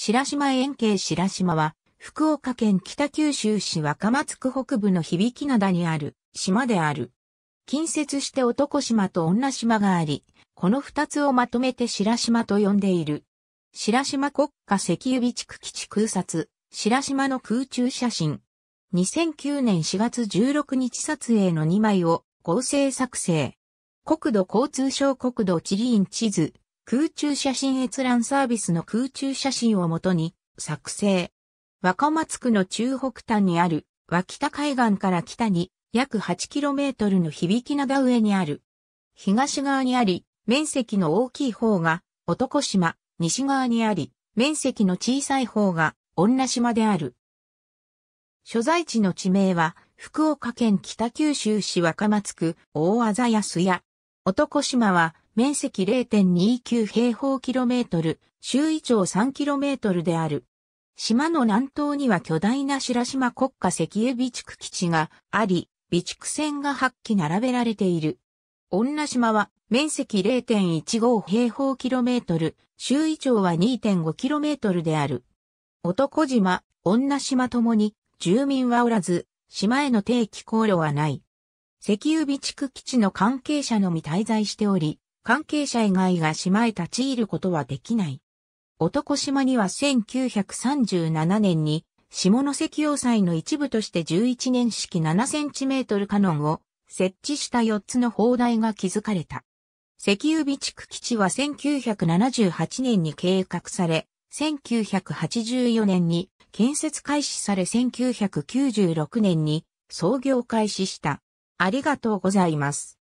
白島円形白島は、福岡県北九州市若松区北部の響き灘にある島である。近接して男島と女島があり、この二つをまとめて白島と呼んでいる。白島国家石油備蓄基地空撮、白島の空中写真。2009年4月16日撮影の2枚を合成作成。国土交通省国土地理院地図、空中写真閲覧サービスの空中写真をもとに作成。若松区の中北端にある脇田海岸から北に約 8km の響き灘上にある。東側にあり、面積の大きい方が男島、西側にあり、面積の小さい方が女島である。所在地の地名は、福岡県北九州市若松区大あ安屋。男島は面積0.29平方キロメートル、周囲長3キロメートルである。島の南東には巨大な白島国家石油備蓄基地があり、備蓄船が8機並べられている。女島は面積0.15平方キロメートル、周囲長は2.5キロメートルである。男島、女島ともに住民はおらず、島への定期航路はない。石油備蓄基地の関係者のみ滞在しており、関係者以外が島へ立ち入ることはできない。男島には1937年に下関要塞の一部として11年式7センチメートルカノンを設置した4つの砲台が築かれた。石油備蓄基地は1978年に計画され、1984年に建設開始され1996年に創業開始した。ありがとうございます。